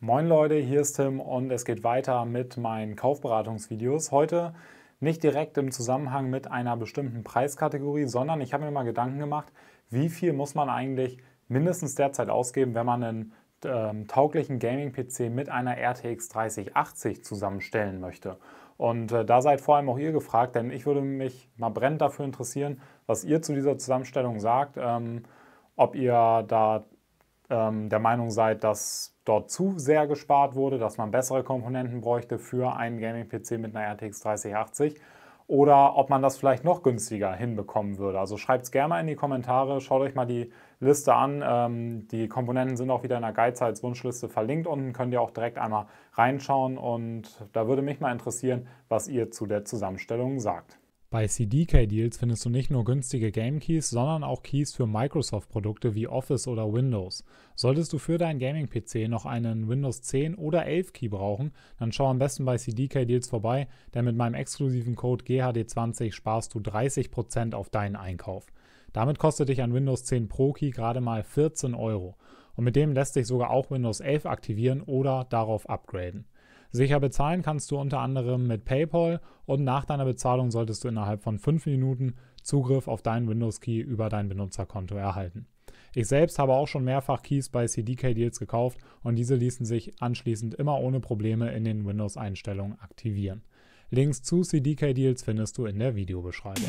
Moin Leute, hier ist Tim und es geht weiter mit meinen Kaufberatungsvideos. Heute nicht direkt im Zusammenhang mit einer bestimmten Preiskategorie, sondern ich habe mir mal Gedanken gemacht, wie viel muss man eigentlich mindestens derzeit ausgeben, wenn man einen ähm, tauglichen Gaming-PC mit einer RTX 3080 zusammenstellen möchte. Und äh, da seid vor allem auch ihr gefragt, denn ich würde mich mal brennend dafür interessieren, was ihr zu dieser Zusammenstellung sagt. Ähm, ob ihr da ähm, der Meinung seid, dass dort zu sehr gespart wurde, dass man bessere Komponenten bräuchte für einen Gaming-PC mit einer RTX 3080 oder ob man das vielleicht noch günstiger hinbekommen würde. Also schreibt es gerne mal in die Kommentare, schaut euch mal die Liste an. Ähm, die Komponenten sind auch wieder in der Geiz als Wunschliste verlinkt unten, könnt ihr auch direkt einmal reinschauen und da würde mich mal interessieren, was ihr zu der Zusammenstellung sagt. Bei CDK-Deals findest du nicht nur günstige Game-Keys, sondern auch Keys für Microsoft-Produkte wie Office oder Windows. Solltest du für deinen Gaming-PC noch einen Windows 10 oder 11 Key brauchen, dann schau am besten bei CDK-Deals vorbei, denn mit meinem exklusiven Code GHD20 sparst du 30% auf deinen Einkauf. Damit kostet dich ein Windows 10 Pro Key gerade mal 14 Euro. Und mit dem lässt sich sogar auch Windows 11 aktivieren oder darauf upgraden. Sicher bezahlen kannst du unter anderem mit PayPal und nach deiner Bezahlung solltest du innerhalb von 5 Minuten Zugriff auf deinen Windows Key über dein Benutzerkonto erhalten. Ich selbst habe auch schon mehrfach Keys bei CDK Deals gekauft und diese ließen sich anschließend immer ohne Probleme in den Windows-Einstellungen aktivieren. Links zu CDK Deals findest du in der Videobeschreibung.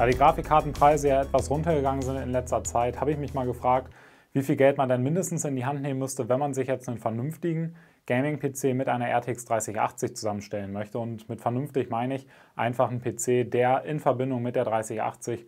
Da die Grafikkartenpreise ja etwas runtergegangen sind in letzter Zeit, habe ich mich mal gefragt, wie viel Geld man denn mindestens in die Hand nehmen müsste, wenn man sich jetzt einen vernünftigen Gaming-PC mit einer RTX 3080 zusammenstellen möchte. Und mit vernünftig meine ich einfach einen PC, der in Verbindung mit der 3080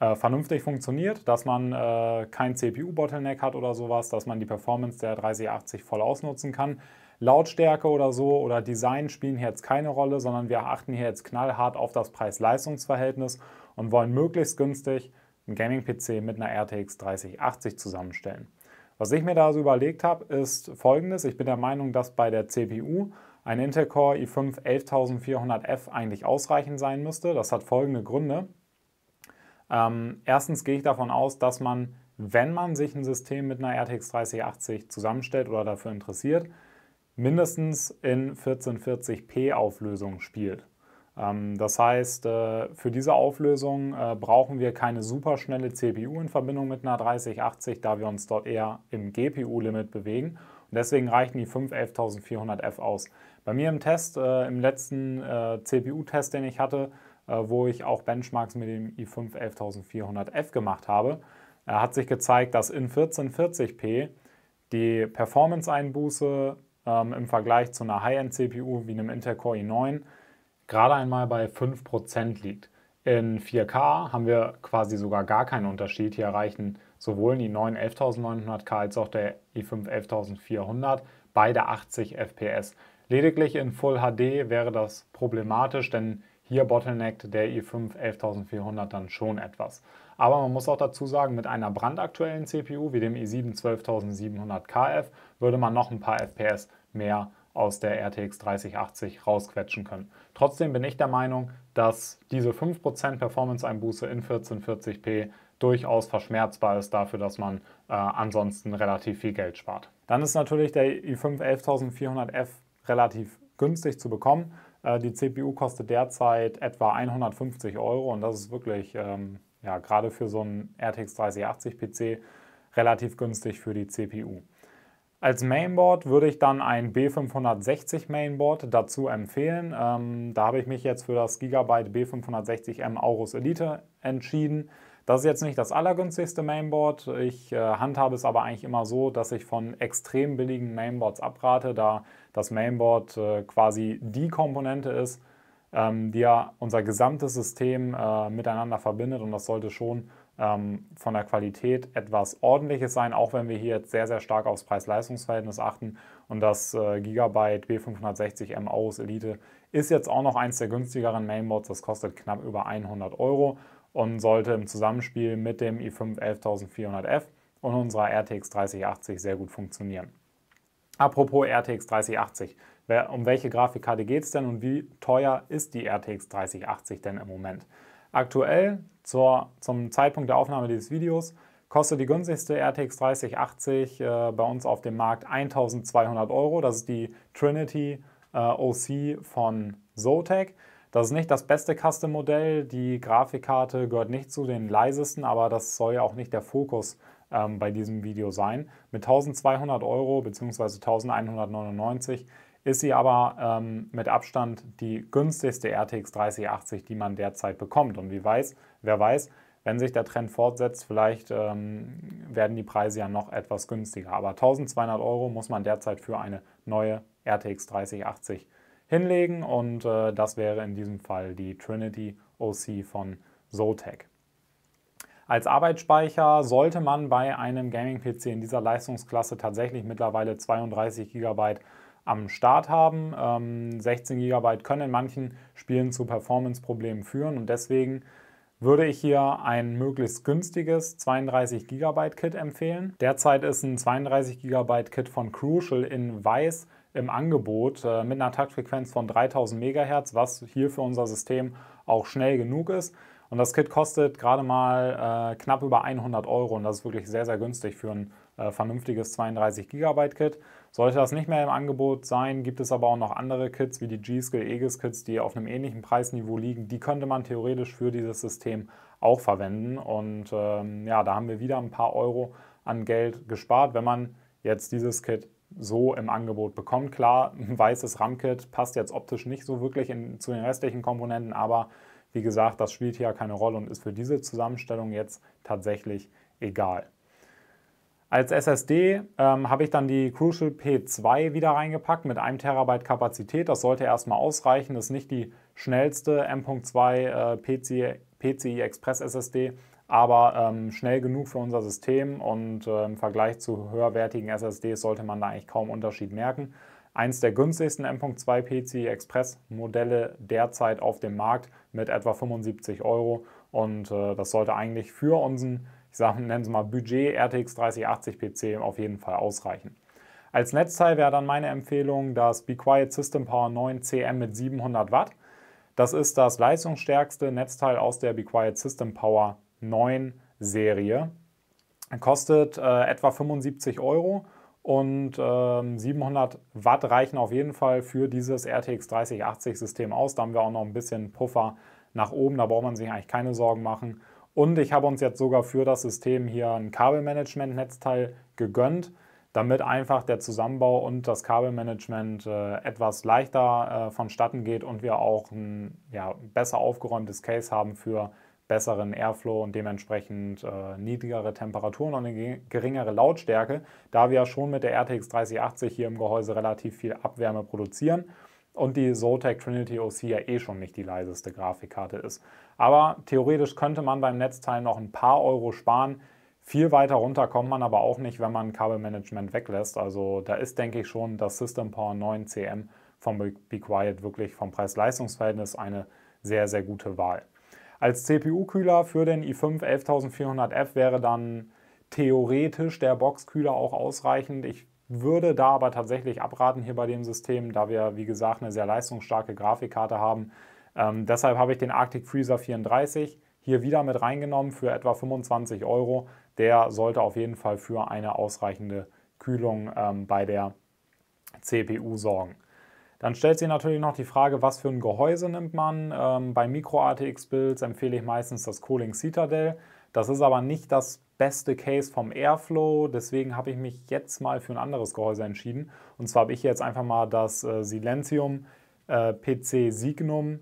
äh, vernünftig funktioniert, dass man äh, kein CPU-Bottleneck hat oder sowas, dass man die Performance der 3080 voll ausnutzen kann. Lautstärke oder so oder Design spielen hier jetzt keine Rolle, sondern wir achten hier jetzt knallhart auf das Preis-Leistungs-Verhältnis und wollen möglichst günstig einen Gaming-PC mit einer RTX 3080 zusammenstellen. Was ich mir da so überlegt habe, ist folgendes. Ich bin der Meinung, dass bei der CPU ein Intel Core i5 11400F eigentlich ausreichend sein müsste. Das hat folgende Gründe. Ähm, erstens gehe ich davon aus, dass man, wenn man sich ein System mit einer RTX 3080 zusammenstellt oder dafür interessiert, mindestens in 1440p Auflösung spielt. Ähm, das heißt, äh, für diese Auflösung äh, brauchen wir keine superschnelle CPU in Verbindung mit einer 3080, da wir uns dort eher im GPU-Limit bewegen. Und deswegen reichen die 511400 f aus. Bei mir im Test, äh, im letzten CPU-Test, den ich hatte, wo ich auch Benchmarks mit dem i5 11400F gemacht habe, hat sich gezeigt, dass in 1440p die Performance-Einbuße ähm, im Vergleich zu einer High-End-CPU wie einem Intel Core i9 gerade einmal bei 5% liegt. In 4K haben wir quasi sogar gar keinen Unterschied. Hier erreichen sowohl die 9 11900K als auch der i5 11400 beide 80 FPS. Lediglich in Full HD wäre das problematisch, denn hier bottleneckt der i5 11400 dann schon etwas. Aber man muss auch dazu sagen, mit einer brandaktuellen CPU wie dem i7 12700KF würde man noch ein paar FPS mehr aus der RTX 3080 rausquetschen können. Trotzdem bin ich der Meinung, dass diese 5% Performance-Einbuße in 1440p durchaus verschmerzbar ist dafür, dass man äh, ansonsten relativ viel Geld spart. Dann ist natürlich der i5 11400F relativ günstig zu bekommen. Äh, die CPU kostet derzeit etwa 150 Euro und das ist wirklich ähm, ja, gerade für so einen RTX 3080 PC relativ günstig für die CPU. Als Mainboard würde ich dann ein B560 Mainboard dazu empfehlen. Ähm, da habe ich mich jetzt für das Gigabyte B560M Aorus Elite entschieden. Das ist jetzt nicht das allergünstigste Mainboard. Ich äh, handhabe es aber eigentlich immer so, dass ich von extrem billigen Mainboards abrate, da das Mainboard äh, quasi die Komponente ist, ähm, die ja unser gesamtes System äh, miteinander verbindet und das sollte schon ähm, von der Qualität etwas Ordentliches sein, auch wenn wir hier jetzt sehr, sehr stark aufs Preis-Leistungs-Verhältnis achten. Und das äh, Gigabyte B560M Aorus Elite ist jetzt auch noch eins der günstigeren Mainboards. Das kostet knapp über 100 Euro und sollte im Zusammenspiel mit dem i5 11400F und unserer RTX 3080 sehr gut funktionieren. Apropos RTX 3080, um welche Grafikkarte geht es denn und wie teuer ist die RTX 3080 denn im Moment? Aktuell zur, zum Zeitpunkt der Aufnahme dieses Videos kostet die günstigste RTX 3080 äh, bei uns auf dem Markt 1200 Euro. Das ist die Trinity äh, OC von Zotac. Das ist nicht das beste Custom-Modell. Die Grafikkarte gehört nicht zu den leisesten, aber das soll ja auch nicht der Fokus ähm, bei diesem Video sein. Mit 1200 Euro bzw. 1199 ist sie aber ähm, mit Abstand die günstigste RTX 3080, die man derzeit bekommt. Und wie weiß, wer weiß, wenn sich der Trend fortsetzt, vielleicht ähm, werden die Preise ja noch etwas günstiger. Aber 1200 Euro muss man derzeit für eine neue RTX 3080 hinlegen und äh, das wäre in diesem Fall die Trinity OC von Zotac. Als Arbeitsspeicher sollte man bei einem Gaming-PC in dieser Leistungsklasse tatsächlich mittlerweile 32 GB am Start haben. Ähm, 16 GB können in manchen Spielen zu Performance-Problemen führen und deswegen würde ich hier ein möglichst günstiges 32 GB Kit empfehlen. Derzeit ist ein 32 GB Kit von Crucial in weiß im Angebot äh, mit einer Taktfrequenz von 3000 MHz, was hier für unser System auch schnell genug ist. Und das Kit kostet gerade mal äh, knapp über 100 Euro und das ist wirklich sehr, sehr günstig für ein äh, vernünftiges 32 GB Kit. Sollte das nicht mehr im Angebot sein, gibt es aber auch noch andere Kits wie die G-Skill Aegis Kits, die auf einem ähnlichen Preisniveau liegen. Die könnte man theoretisch für dieses System auch verwenden. Und ähm, ja, da haben wir wieder ein paar Euro an Geld gespart, wenn man jetzt dieses Kit so im Angebot bekommt. Klar, ein weißes RAM-Kit passt jetzt optisch nicht so wirklich in, zu den restlichen Komponenten, aber wie gesagt, das spielt hier keine Rolle und ist für diese Zusammenstellung jetzt tatsächlich egal. Als SSD ähm, habe ich dann die Crucial P2 wieder reingepackt mit 1 Terabyte Kapazität. Das sollte erstmal ausreichen. Das ist nicht die schnellste M.2 äh, PC, PCI Express SSD, aber ähm, schnell genug für unser System und äh, im Vergleich zu höherwertigen SSDs sollte man da eigentlich kaum Unterschied merken eins der günstigsten M.2 PCI Express Modelle derzeit auf dem Markt mit etwa 75 Euro und äh, das sollte eigentlich für unseren, ich sage, nennen es mal Budget RTX 3080 PC auf jeden Fall ausreichen. Als Netzteil wäre dann meine Empfehlung das Be Quiet System Power 9 CM mit 700 Watt. Das ist das leistungsstärkste Netzteil aus der Be Quiet System Power 9 Serie. Kostet äh, etwa 75 Euro und ähm, 700 Watt reichen auf jeden Fall für dieses RTX 3080 System aus. Da haben wir auch noch ein bisschen Puffer nach oben. Da braucht man sich eigentlich keine Sorgen machen. Und ich habe uns jetzt sogar für das System hier ein Kabelmanagement-Netzteil gegönnt, damit einfach der Zusammenbau und das Kabelmanagement äh, etwas leichter äh, vonstatten geht und wir auch ein ja, besser aufgeräumtes Case haben für besseren Airflow und dementsprechend äh, niedrigere Temperaturen und eine geringere Lautstärke, da wir ja schon mit der RTX 3080 hier im Gehäuse relativ viel Abwärme produzieren und die Zotac Trinity OC ja eh schon nicht die leiseste Grafikkarte ist. Aber theoretisch könnte man beim Netzteil noch ein paar Euro sparen. Viel weiter runter kommt man aber auch nicht, wenn man Kabelmanagement weglässt. Also da ist, denke ich, schon das System Power 9 CM von Be Quiet wirklich vom Preis-Leistungs-Verhältnis eine sehr, sehr gute Wahl. Als CPU-Kühler für den i5 11400F wäre dann theoretisch der Boxkühler auch ausreichend. Ich würde da aber tatsächlich abraten hier bei dem System, da wir, wie gesagt, eine sehr leistungsstarke Grafikkarte haben. Ähm, deshalb habe ich den Arctic Freezer 34 hier wieder mit reingenommen für etwa 25 Euro. Der sollte auf jeden Fall für eine ausreichende Kühlung ähm, bei der CPU sorgen. Dann stellt sich natürlich noch die Frage, was für ein Gehäuse nimmt man. Ähm, bei Micro-ATX-Builds empfehle ich meistens das Cooling Citadel. Das ist aber nicht das beste Case vom Airflow, deswegen habe ich mich jetzt mal für ein anderes Gehäuse entschieden. Und zwar habe ich jetzt einfach mal das äh, Silenzium äh, PC Signum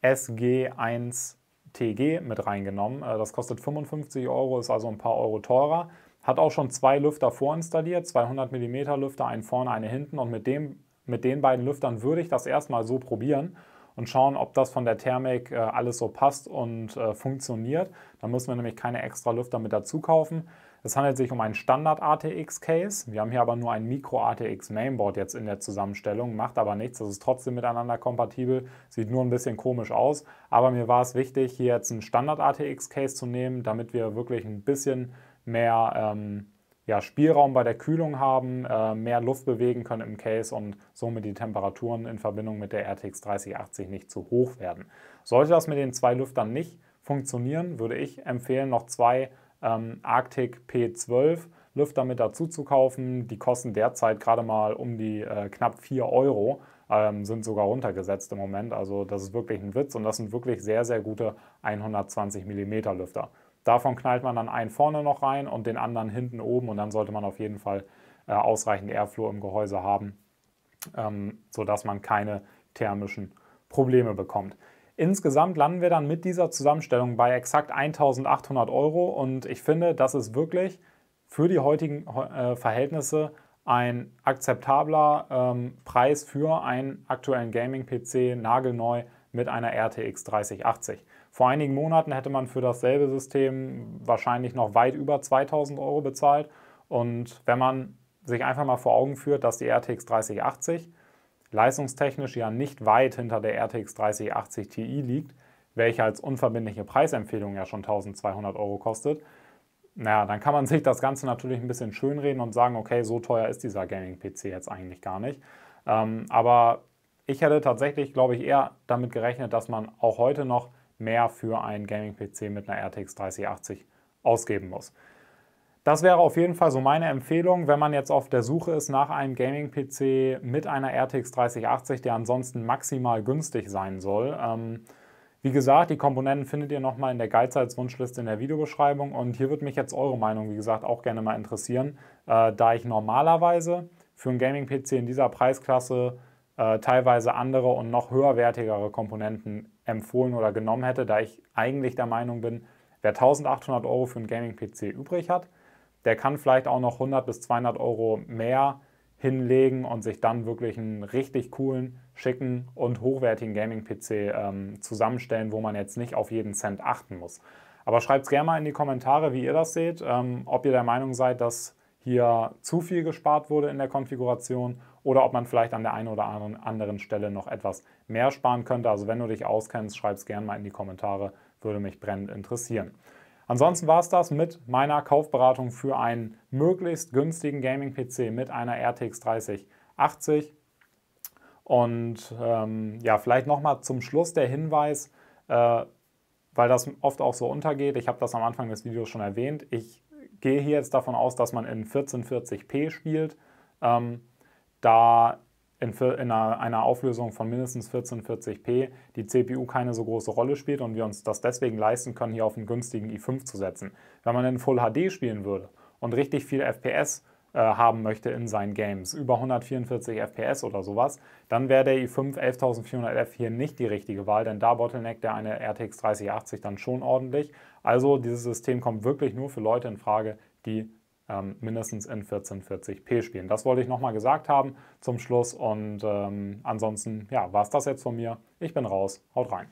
SG1TG mit reingenommen. Äh, das kostet 55 Euro, ist also ein paar Euro teurer. Hat auch schon zwei Lüfter vorinstalliert, 200 mm Lüfter, einen vorne, einen hinten und mit dem mit den beiden Lüftern würde ich das erstmal so probieren und schauen, ob das von der Thermik äh, alles so passt und äh, funktioniert. Da müssen wir nämlich keine extra Lüfter mit dazu kaufen. Es handelt sich um einen Standard ATX Case. Wir haben hier aber nur ein Micro ATX Mainboard jetzt in der Zusammenstellung, macht aber nichts. Das ist trotzdem miteinander kompatibel, sieht nur ein bisschen komisch aus. Aber mir war es wichtig, hier jetzt einen Standard ATX Case zu nehmen, damit wir wirklich ein bisschen mehr ähm, ja, Spielraum bei der Kühlung haben, äh, mehr Luft bewegen können im Case und somit die Temperaturen in Verbindung mit der RTX 3080 nicht zu hoch werden. Sollte das mit den zwei Lüftern nicht funktionieren, würde ich empfehlen, noch zwei ähm, Arctic P12 Lüfter mit dazu zu kaufen. Die kosten derzeit gerade mal um die äh, knapp 4 Euro, ähm, sind sogar runtergesetzt im Moment. Also das ist wirklich ein Witz und das sind wirklich sehr, sehr gute 120 mm Lüfter. Davon knallt man dann einen vorne noch rein und den anderen hinten oben und dann sollte man auf jeden Fall äh, ausreichend Airflow im Gehäuse haben, ähm, sodass man keine thermischen Probleme bekommt. Insgesamt landen wir dann mit dieser Zusammenstellung bei exakt 1800 Euro und ich finde, das ist wirklich für die heutigen äh, Verhältnisse ein akzeptabler ähm, Preis für einen aktuellen Gaming-PC, nagelneu mit einer RTX 3080. Vor einigen Monaten hätte man für dasselbe System wahrscheinlich noch weit über 2000 Euro bezahlt. Und wenn man sich einfach mal vor Augen führt, dass die RTX 3080 leistungstechnisch ja nicht weit hinter der RTX 3080 Ti liegt, welche als unverbindliche Preisempfehlung ja schon 1200 Euro kostet, naja, dann kann man sich das Ganze natürlich ein bisschen schönreden und sagen, okay, so teuer ist dieser Gaming-PC jetzt eigentlich gar nicht. Ähm, aber ich hätte tatsächlich, glaube ich, eher damit gerechnet, dass man auch heute noch mehr für einen Gaming-PC mit einer RTX 3080 ausgeben muss. Das wäre auf jeden Fall so meine Empfehlung, wenn man jetzt auf der Suche ist nach einem Gaming-PC mit einer RTX 3080, der ansonsten maximal günstig sein soll. Ähm, wie gesagt, die Komponenten findet ihr nochmal in der Wunschliste in der Videobeschreibung und hier würde mich jetzt eure Meinung, wie gesagt, auch gerne mal interessieren, äh, da ich normalerweise für einen Gaming-PC in dieser Preisklasse äh, teilweise andere und noch höherwertigere Komponenten empfohlen oder genommen hätte, da ich eigentlich der Meinung bin, wer 1800 Euro für einen Gaming-PC übrig hat, der kann vielleicht auch noch 100 bis 200 Euro mehr hinlegen und sich dann wirklich einen richtig coolen, schicken und hochwertigen Gaming-PC ähm, zusammenstellen, wo man jetzt nicht auf jeden Cent achten muss. Aber schreibt es gerne mal in die Kommentare, wie ihr das seht, ähm, ob ihr der Meinung seid, dass hier zu viel gespart wurde in der Konfiguration oder ob man vielleicht an der einen oder anderen Stelle noch etwas mehr sparen könnte. Also wenn du dich auskennst, schreib es gerne mal in die Kommentare, würde mich brennend interessieren. Ansonsten war es das mit meiner Kaufberatung für einen möglichst günstigen Gaming-PC mit einer RTX 3080. Und ähm, ja, vielleicht nochmal zum Schluss der Hinweis, äh, weil das oft auch so untergeht. Ich habe das am Anfang des Videos schon erwähnt. Ich gehe hier jetzt davon aus, dass man in 1440p spielt. Ähm, da in, in einer, einer, Auflösung von mindestens 1440p die CPU keine so große Rolle spielt und wir uns das deswegen leisten können, hier auf einen günstigen i5 zu setzen. Wenn man in Full HD spielen würde und richtig viel FPS äh, haben möchte in seinen Games, über 144 FPS oder sowas, dann wäre der i5 11400F hier nicht die richtige Wahl, denn da bottleneckt der eine RTX 3080 dann schon ordentlich. Also dieses System kommt wirklich nur für Leute in Frage, die ähm, mindestens in 1440p spielen. Das wollte ich nochmal gesagt haben zum Schluss und ähm, ansonsten ja, war es das jetzt von mir. Ich bin raus, haut rein.